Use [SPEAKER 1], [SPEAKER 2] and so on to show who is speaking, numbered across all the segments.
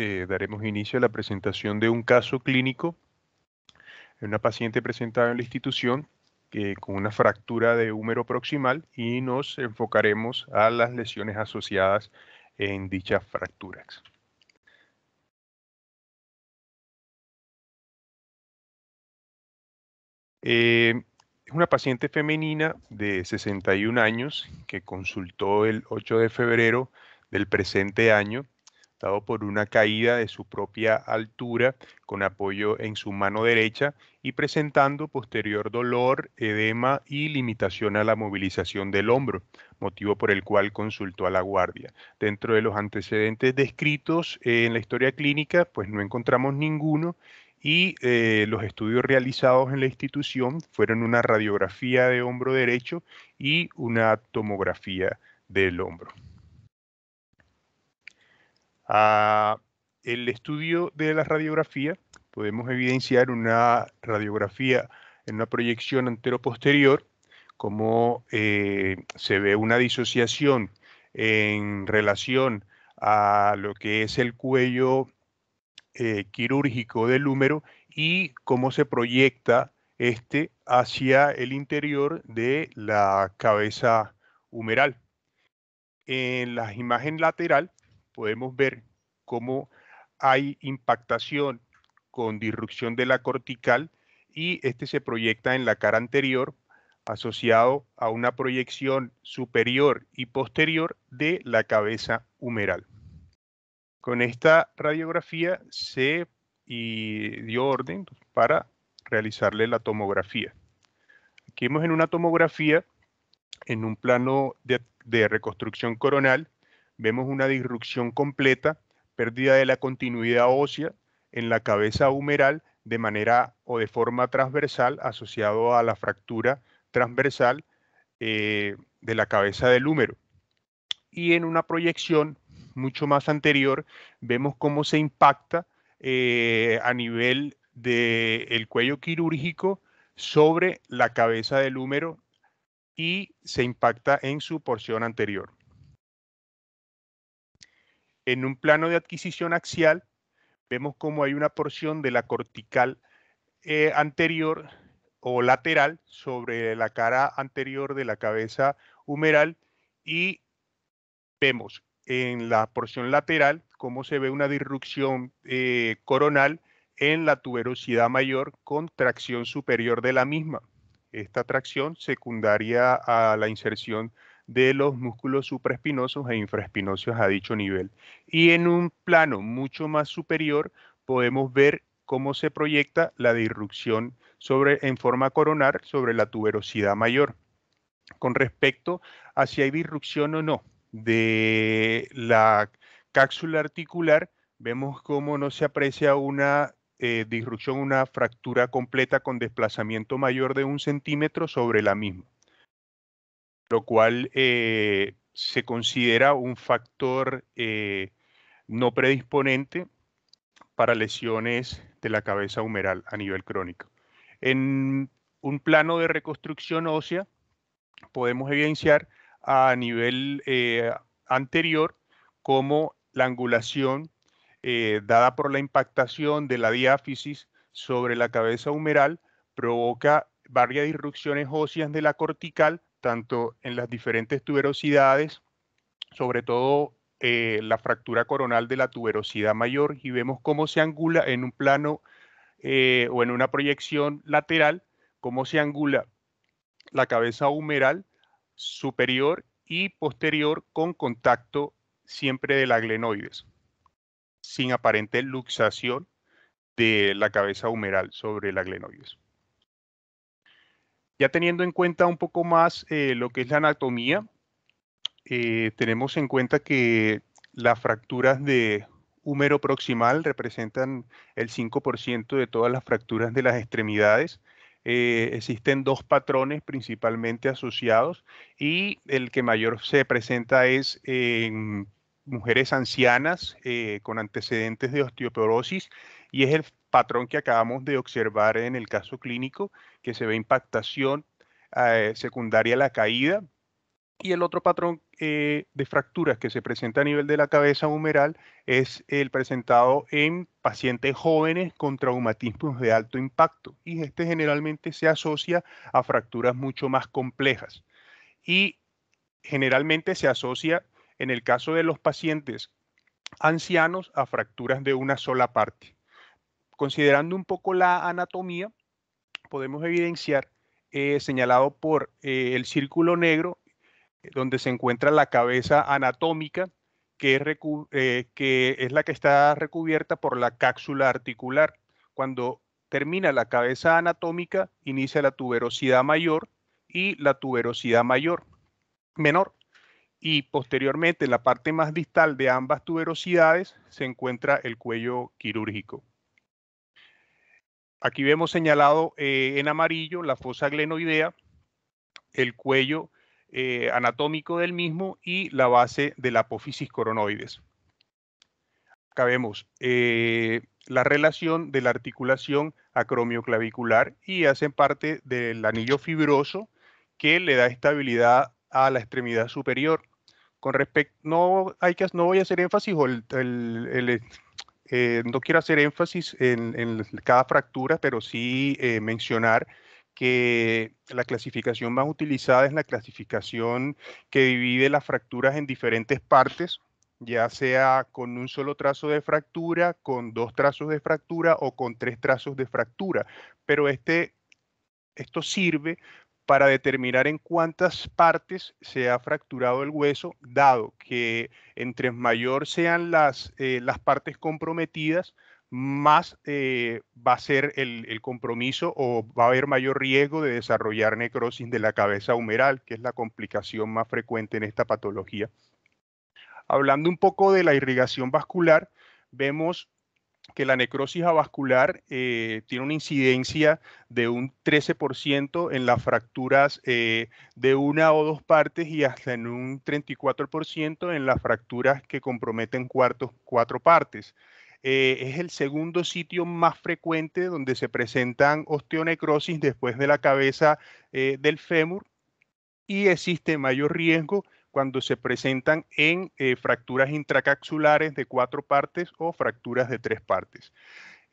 [SPEAKER 1] Eh, daremos inicio a la presentación de un caso clínico de una paciente presentada en la institución que eh, con una fractura de húmero proximal y nos enfocaremos a las lesiones asociadas en dichas fracturas. Eh, es una paciente femenina de 61 años que consultó el 8 de febrero del presente año dado por una caída de su propia altura con apoyo en su mano derecha y presentando posterior dolor, edema y limitación a la movilización del hombro, motivo por el cual consultó a la guardia. Dentro de los antecedentes descritos eh, en la historia clínica, pues no encontramos ninguno y eh, los estudios realizados en la institución fueron una radiografía de hombro derecho y una tomografía del hombro el estudio de la radiografía, podemos evidenciar una radiografía en una proyección anteroposterior, como eh, se ve una disociación en relación a lo que es el cuello eh, quirúrgico del húmero y cómo se proyecta este hacia el interior de la cabeza humeral. En la imagen lateral podemos ver cómo hay impactación con disrupción de la cortical y este se proyecta en la cara anterior asociado a una proyección superior y posterior de la cabeza humeral. Con esta radiografía se y dio orden para realizarle la tomografía. Aquí vemos en una tomografía, en un plano de reconstrucción coronal, vemos una disrupción completa, pérdida de la continuidad ósea en la cabeza humeral de manera o de forma transversal asociado a la fractura transversal eh, de la cabeza del húmero. Y en una proyección mucho más anterior vemos cómo se impacta eh, a nivel del cuello quirúrgico sobre la cabeza del húmero y se impacta en su porción anterior. En un plano de adquisición axial, vemos como hay una porción de la cortical eh, anterior o lateral sobre la cara anterior de la cabeza humeral y vemos en la porción lateral cómo se ve una disrupción eh, coronal en la tuberosidad mayor con tracción superior de la misma. Esta tracción secundaria a la inserción de los músculos supraespinosos e infraespinosos a dicho nivel. Y en un plano mucho más superior podemos ver cómo se proyecta la disrupción sobre, en forma coronar sobre la tuberosidad mayor. Con respecto a si hay disrupción o no de la cápsula articular, vemos cómo no se aprecia una eh, disrupción, una fractura completa con desplazamiento mayor de un centímetro sobre la misma lo cual eh, se considera un factor eh, no predisponente para lesiones de la cabeza humeral a nivel crónico. En un plano de reconstrucción ósea podemos evidenciar a nivel eh, anterior cómo la angulación dada por la impactación de la diáfisis sobre la cabeza humeral provoca varias disrupciones óseas de la cortical tanto en las diferentes tuberosidades, sobre todo eh, la fractura coronal de la tuberosidad mayor, y vemos cómo se angula en un plano eh, o en una proyección lateral, cómo se angula la cabeza humeral superior y posterior con contacto siempre de la glenoides, sin aparente luxación de la cabeza humeral sobre la glenoides. Ya teniendo en cuenta un poco más eh, lo que es la anatomía, eh, tenemos en cuenta que las fracturas de húmero proximal representan el 5% de todas las fracturas de las extremidades. Eh, existen dos patrones principalmente asociados y el que mayor se presenta es en mujeres ancianas con antecedentes de osteoporosis y es el patrón que acabamos de observar en el caso clínico, que se ve impactación eh, secundaria a la caída, y el otro patrón eh, de fracturas que se presenta a nivel de la cabeza humeral es el presentado en pacientes jóvenes con traumatismos de alto impacto. Y este generalmente se asocia a fracturas mucho más complejas. Y generalmente se asocia, en el caso de los pacientes ancianos, a fracturas de una sola parte considerando un poco la anatomía, podemos evidenciar, eh, señalado por eh, el círculo negro, eh, donde se encuentra la cabeza anatómica, que es, que es la que está recubierta por la cápsula articular. Cuando termina la cabeza anatómica, inicia la tuberosidad mayor y la tuberosidad mayor, menor. Y posteriormente, en la parte más distal de ambas tuberosidades, se encuentra el cuello quirúrgico. Aquí vemos señalado eh, en amarillo la fosa glenoidea, el cuello eh, anatómico del mismo y la base de la apófisis coronoides. Acá vemos eh, la relación de la articulación acromioclavicular y hacen parte del anillo fibroso que le da estabilidad a la extremidad superior. Con respecto, no, voy a hacer énfasis, o el eh, no quiero hacer énfasis en, cada fractura, pero sí eh, mencionar que la clasificación más utilizada es la clasificación que divide las fracturas en diferentes partes, ya sea con un solo trazo de fractura, con dos trazos de fractura o con tres trazos de fractura. Pero este, esto sirve para determinar en cuántas partes se ha fracturado el hueso, dado que entre mayor sean las, eh, las partes comprometidas, más eh, va a ser el, el, compromiso o va a haber mayor riesgo de desarrollar necrosis de la cabeza humeral, que es la complicación más frecuente en esta patología. Hablando un poco de la irrigación vascular, vemos que la necrosis avascular eh, tiene una incidencia de un 13% en las fracturas eh, de una o dos partes y hasta en un 34% en las fracturas que comprometen cuartos, cuatro partes. Eh, es el segundo sitio más frecuente donde se presentan osteonecrosis después de la cabeza del fémur y existe mayor riesgo cuando se presentan en eh, fracturas intracapsulares de cuatro partes o fracturas de tres partes.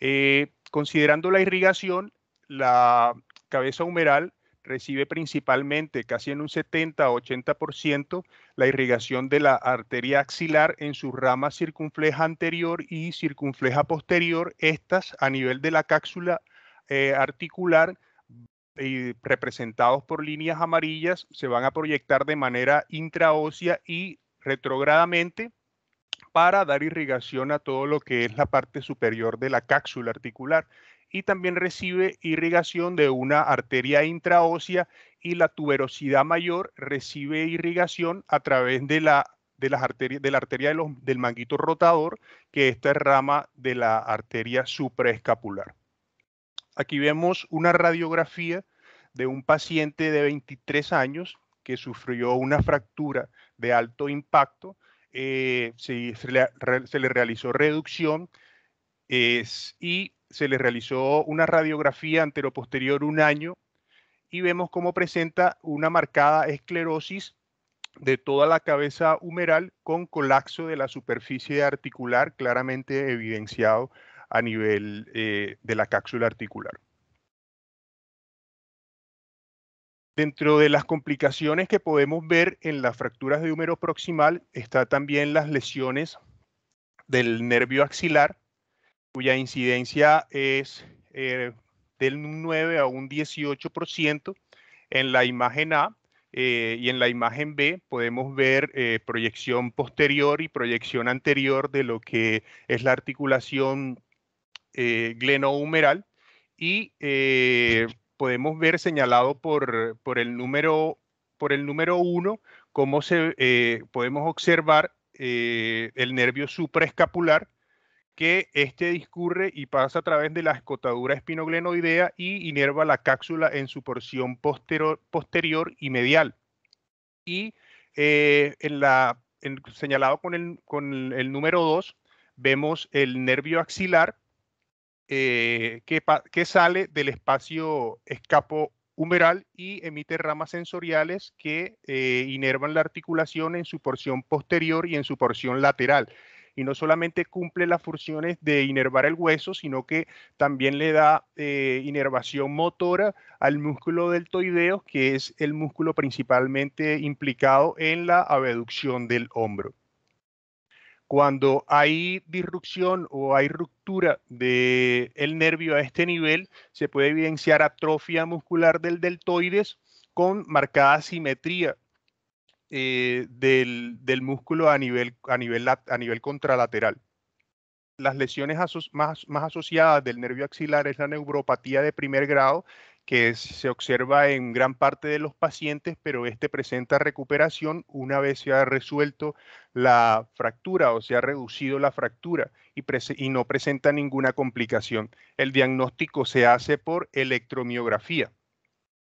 [SPEAKER 1] Eh, considerando la irrigación, la cabeza humeral recibe principalmente casi en un 70 80% la irrigación de la arteria axilar en su rama circunfleja anterior y circunfleja posterior, estas a nivel de la cápsula eh, articular representados por líneas amarillas se van a proyectar de manera intraósea y retrogradamente para dar irrigación a todo lo que es la parte superior de la cápsula articular y también recibe irrigación de una arteria intraósea y la tuberosidad mayor recibe irrigación a través de la, las arteria del manguito rotador, que esta es rama de la arteria supraescapular. Aquí vemos una radiografía de un paciente de 23 años que sufrió una fractura de alto impacto. Eh, se, le, realizó reducción eh, y se le realizó una radiografía anteroposterior un año y vemos cómo presenta una marcada esclerosis de toda la cabeza humeral con colapso de la superficie articular claramente evidenciado a nivel eh, de la cápsula articular. Dentro de las complicaciones que podemos ver en las fracturas de húmero proximal está también las lesiones del nervio axilar, cuya incidencia es eh, del 9 a un 18% en la imagen A eh, y en la imagen B podemos ver proyección posterior y proyección anterior de lo que es la articulación eh, glenohumeral y eh, podemos ver señalado por, el número, por el número 1 cómo se, eh, podemos observar el nervio supraescapular que este discurre y pasa a través de la escotadura espinoglenoidea y inerva la cápsula en su porción posterior posterior y medial. Y en la, señalado con el, con el número 2, vemos el nervio axilar eh, que, sale del espacio escapo humeral y emite ramas sensoriales que eh, inervan la articulación en su porción posterior y en su porción lateral. Y no solamente cumple las funciones de inervar el hueso, sino que también le da eh, inervación motora al músculo deltoideo, que es el músculo principalmente implicado en la abducción del hombro. Cuando hay disrupción o hay ruptura del el nervio a este nivel, se puede evidenciar atrofia muscular del deltoides con marcada simetría eh, del, músculo a nivel, a, nivel, a nivel contralateral. Las lesiones más, más asociadas del nervio axilar es la neuropatía de primer grado que se observa en gran parte de los pacientes, pero este presenta recuperación una vez se ha resuelto la fractura o se ha reducido la fractura y, no presenta ninguna complicación. El diagnóstico se hace por electromiografía.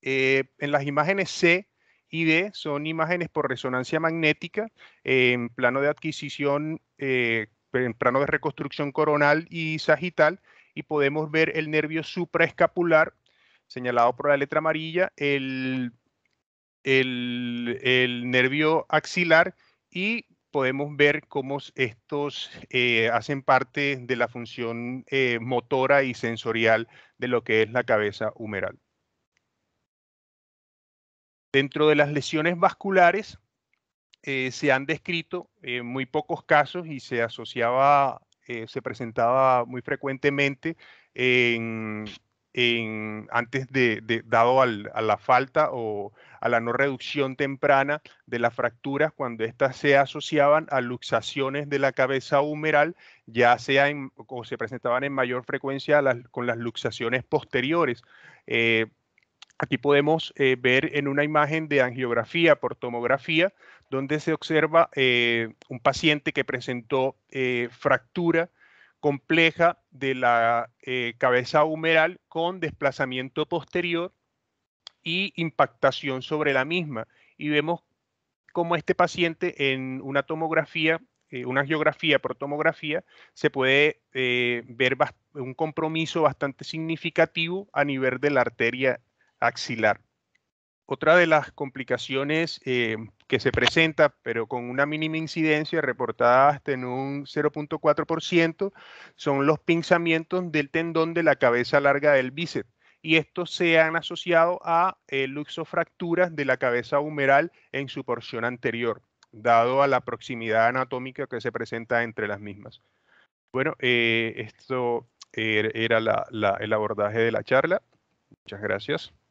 [SPEAKER 1] Eh, en las imágenes C y D son imágenes por resonancia magnética en plano de adquisición, eh, en plano de reconstrucción coronal y sagital, y podemos ver el nervio supraescapular señalado por la letra amarilla, el, nervio axilar y podemos ver cómo estos eh, hacen parte de la función eh, motora y sensorial de lo que es la cabeza humeral. Dentro de las lesiones vasculares eh, se han descrito muy pocos casos y se asociaba, se presentaba muy frecuentemente en en, antes de, dado a la falta o a la no reducción temprana de las fracturas cuando éstas se asociaban a luxaciones de la cabeza humeral, ya sea o se presentaban en mayor frecuencia con las luxaciones posteriores. Eh, aquí podemos eh, ver en una imagen de angiografía por tomografía, donde se observa eh, un paciente que presentó eh, fractura compleja de la eh, cabeza humeral con desplazamiento posterior y impactación sobre la misma. Y vemos cómo este paciente en una tomografía, eh, una geografía por tomografía, se puede eh, ver un compromiso bastante significativo a nivel de la arteria axilar. Otra de las complicaciones que se presenta, pero con una mínima incidencia reportada hasta en un 0.4%, son los pinzamientos del tendón de la cabeza larga del bíceps. Y estos se han asociado a eh, luxofracturas de la cabeza humeral en su porción anterior, dado a la proximidad anatómica que se presenta entre las mismas. Bueno, eh, esto er, era el abordaje de la charla. Muchas gracias.